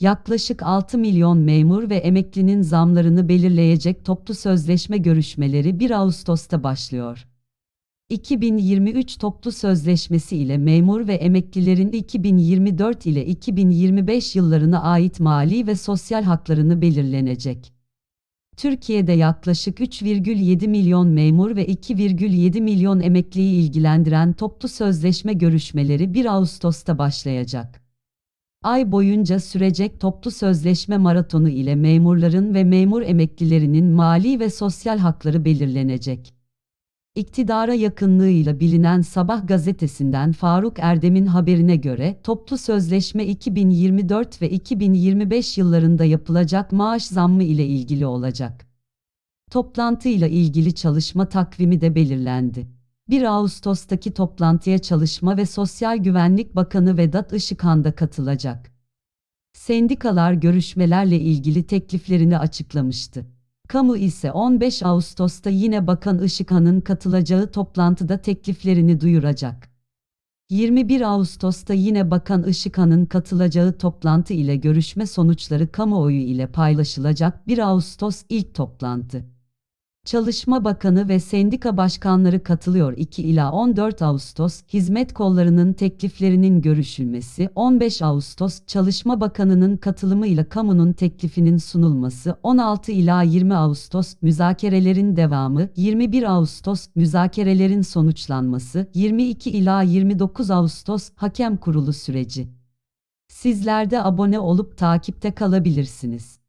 yaklaşık 6 milyon memur ve emeklinin zamlarını belirleyecek toplu sözleşme görüşmeleri 1 Ağustos'ta başlıyor. 2023 toplu sözleşmesi ile memur ve emeklilerin 2024 ile 2025 yıllarına ait mali ve sosyal haklarını belirlenecek. Türkiye'de yaklaşık 3,7 milyon memur ve 2,7 milyon emekliyi ilgilendiren toplu sözleşme görüşmeleri 1 Ağustos'ta başlayacak ay boyunca sürecek toplu sözleşme maratonu ile memurların ve memur emeklilerinin mali ve sosyal hakları belirlenecek. İktidara yakınlığıyla bilinen Sabah gazetesinden Faruk Erdem'in haberine göre toplu sözleşme 2024 ve 2025 yıllarında yapılacak maaş zammı ile ilgili olacak. Toplantıyla ilgili çalışma takvimi de belirlendi. 1 Ağustos'taki toplantıya Çalışma ve Sosyal Güvenlik Bakanı Vedat Işıkhan da katılacak. Sendikalar görüşmelerle ilgili tekliflerini açıklamıştı. Kamu ise 15 Ağustos'ta yine Bakan Işıkhan'ın katılacağı toplantıda tekliflerini duyuracak. 21 Ağustos'ta yine Bakan Işıkhan'ın katılacağı toplantı ile görüşme sonuçları kamuoyu ile paylaşılacak 1 Ağustos ilk toplantı. Çalışma Bakanı ve sendika başkanları katılıyor 2 ila 14 Ağustos hizmet kollarının tekliflerinin görüşülmesi 15 Ağustos Çalışma Bakanı'nın katılımıyla kamunun teklifinin sunulması 16 ila 20 Ağustos müzakerelerin devamı 21 Ağustos müzakerelerin sonuçlanması 22 ila 29 Ağustos hakem kurulu süreci Sizler de abone olup takipte kalabilirsiniz.